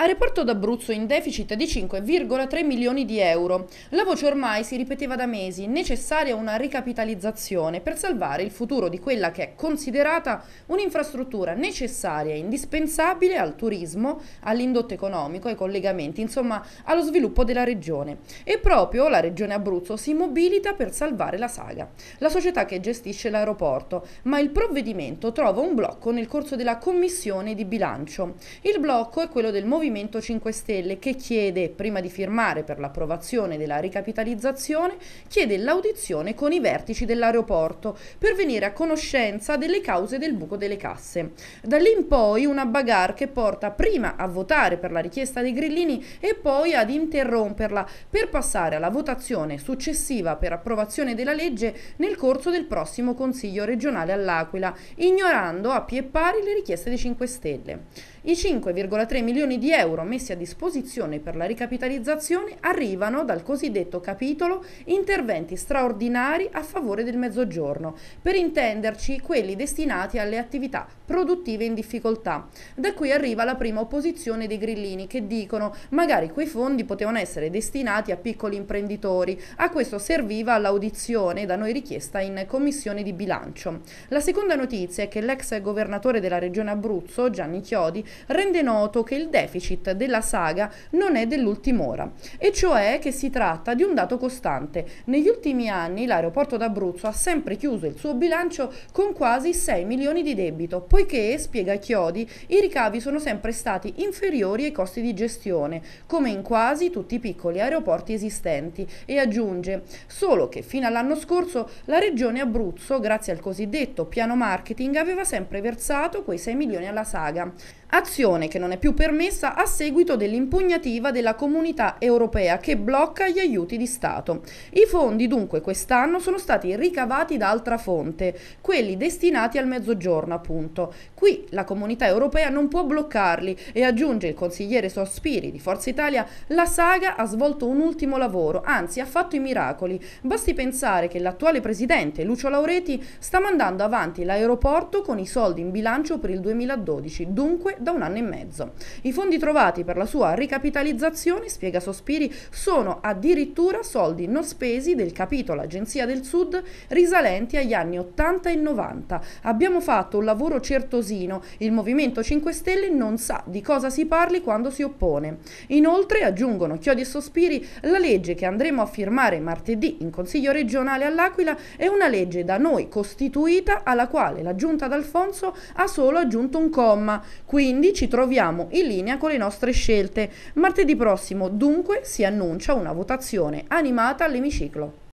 Aeroporto d'Abruzzo in deficit di 5,3 milioni di euro. La voce ormai si ripeteva da mesi, necessaria una ricapitalizzazione per salvare il futuro di quella che è considerata un'infrastruttura necessaria e indispensabile al turismo, all'indotto economico, ai collegamenti, insomma allo sviluppo della regione. E proprio la regione Abruzzo si mobilita per salvare la saga, la società che gestisce l'aeroporto, ma il provvedimento trova un blocco nel corso della commissione di bilancio. Il blocco è quello del movimento Movimento 5 Stelle che chiede, prima di firmare per l'approvazione della ricapitalizzazione, chiede l'audizione con i vertici dell'aeroporto per venire a conoscenza delle cause del buco delle casse. Da lì in poi una bagarre che porta prima a votare per la richiesta dei grillini e poi ad interromperla per passare alla votazione successiva per approvazione della legge nel corso del prossimo Consiglio regionale all'Aquila, ignorando a pie pari le richieste dei 5 Stelle. I 5,3 milioni di euro euro messi a disposizione per la ricapitalizzazione arrivano dal cosiddetto capitolo interventi straordinari a favore del mezzogiorno, per intenderci quelli destinati alle attività produttive in difficoltà. Da qui arriva la prima opposizione dei grillini che dicono magari quei fondi potevano essere destinati a piccoli imprenditori. A questo serviva l'audizione da noi richiesta in commissione di bilancio. La seconda notizia è che l'ex governatore della regione Abruzzo, Gianni Chiodi, rende noto che il deficit deficit della saga non è dell'ultima ora, e cioè che si tratta di un dato costante. Negli ultimi anni l'aeroporto d'Abruzzo ha sempre chiuso il suo bilancio con quasi 6 milioni di debito, poiché, spiega Chiodi, i ricavi sono sempre stati inferiori ai costi di gestione, come in quasi tutti i piccoli aeroporti esistenti, e aggiunge solo che fino all'anno scorso la regione Abruzzo, grazie al cosiddetto piano marketing, aveva sempre versato quei 6 milioni alla saga azione che non è più permessa a seguito dell'impugnativa della comunità europea che blocca gli aiuti di Stato. I fondi dunque quest'anno sono stati ricavati da altra fonte, quelli destinati al mezzogiorno appunto. Qui la comunità europea non può bloccarli e aggiunge il consigliere Sospiri di Forza Italia, la saga ha svolto un ultimo lavoro, anzi ha fatto i miracoli. Basti pensare che l'attuale presidente Lucio Laureti sta mandando avanti l'aeroporto con i soldi in bilancio per il 2012, dunque da un anno e mezzo. I fondi trovati per la sua ricapitalizzazione, spiega Sospiri, sono addirittura soldi non spesi del capitolo Agenzia del Sud risalenti agli anni 80 e 90. Abbiamo fatto un lavoro certosino, il Movimento 5 Stelle non sa di cosa si parli quando si oppone. Inoltre, aggiungono Chiodi e Sospiri, la legge che andremo a firmare martedì in Consiglio regionale all'Aquila è una legge da noi costituita alla quale la Giunta d'Alfonso ha solo aggiunto un comma. Quindi quindi ci troviamo in linea con le nostre scelte. Martedì prossimo dunque si annuncia una votazione animata all'emiciclo.